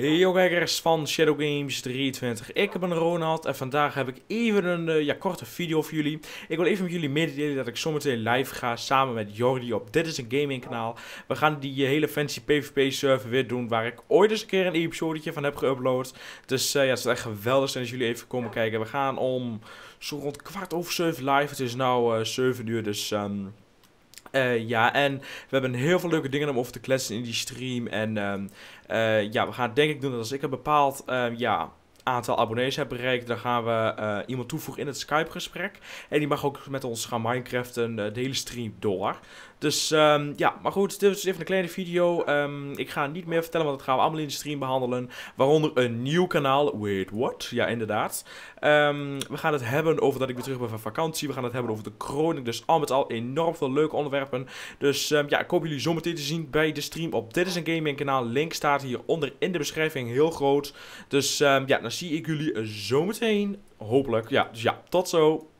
Yo kijkers van Shadow Games 23, ik ben Ronald en vandaag heb ik even een eh, ja, korte video voor jullie. Ik wil even met jullie mededelen dat ik zometeen live ga samen met Jordi op Dit is een Gaming kanaal. We gaan die eh, hele fancy PvP server weer doen waar ik ooit eens een keer een episodetje van heb geüpload. Dus eh, ja, het is echt geweldig zijn als jullie even komen kijken. We gaan om zo rond kwart over 7 live, het is nu uh, 7 uur dus... Ehm, eh, ja, en we hebben heel veel leuke dingen om over te kletsen in die stream. En ehm, eh, ja, we gaan denk ik doen dat als ik heb bepaald. Ehm, ja, aantal abonnees hebt bereikt, dan gaan we eh, iemand toevoegen in het Skype-gesprek. En die mag ook met ons gaan Minecraften, eh, de hele stream door. Dus ehm, ja, maar goed, dit is even een kleine video. Ehm, ik ga niet meer vertellen, want dat gaan we allemaal in de stream behandelen. Waaronder een nieuw kanaal. Wait, what? Ja, inderdaad. Ehm, we gaan het hebben over dat ik weer terug ben van vakantie. We gaan het hebben over de kroning. Dus al met al enorm veel leuke onderwerpen. Dus ja, ik hoop jullie zometeen te zien bij de stream op Dit is een Gaming kanaal. Link staat hieronder in de beschrijving, heel groot. Dus ja, dan zie ik jullie zometeen. Hopelijk. Ja, dus ja, tot zo.